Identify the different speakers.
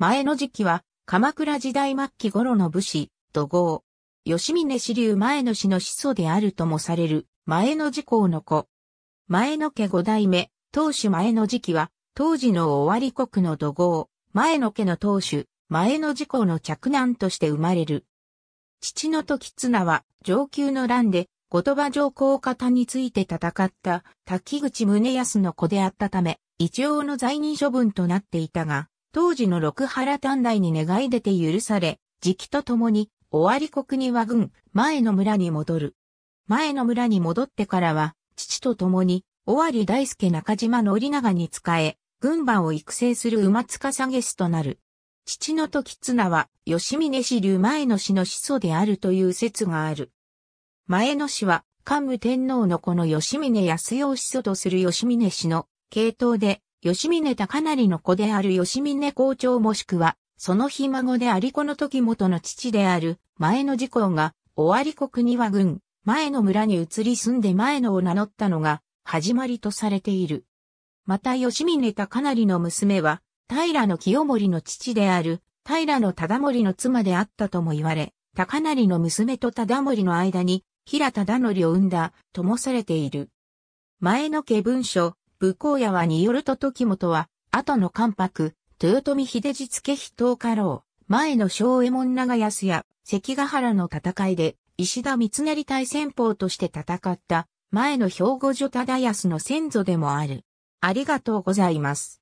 Speaker 1: 前の時期は、鎌倉時代末期頃の武士、土豪。吉峰支流前の氏の始祖であるともされる、前の時公の子。前の家五代目、当主前の時期は、当時の終わり国の土豪、前の家の当主、前の時公の嫡男として生まれる。父の時綱は、上級の乱で、後鳥羽上皇方について戦った、滝口宗康の子であったため、一応の罪人処分となっていたが、当時の六原短大に願い出て許され、時期とともに、尾張国には軍、前の村に戻る。前の村に戻ってからは、父と共に、尾張大輔中島の織長に仕え、軍馬を育成する馬塚下げすとなる。父の時綱は、吉峰氏流前の氏の始祖であるという説がある。前の氏は、桓武天皇のこの吉峰康始祖とする吉峰氏の系統で、吉峰高成の子である吉峰校長もしくは、そのひ孫でありこの時元の父である、前の事効が、尾張国には軍、前の村に移り住んで前のを名乗ったのが、始まりとされている。また吉峰高成の娘は、平の清盛の父である、平の忠盛の妻であったとも言われ、高成の娘と忠盛の間に、平忠則を生んだ、ともされている。前の家文書、武功屋はによると時元は、後の関白、豊臣秀次付頭家老、前の小右衛門長安や関ヶ原の戦いで、石田三成対戦法として戦った、前の兵庫女忠康の先祖でもある。ありがとうございます。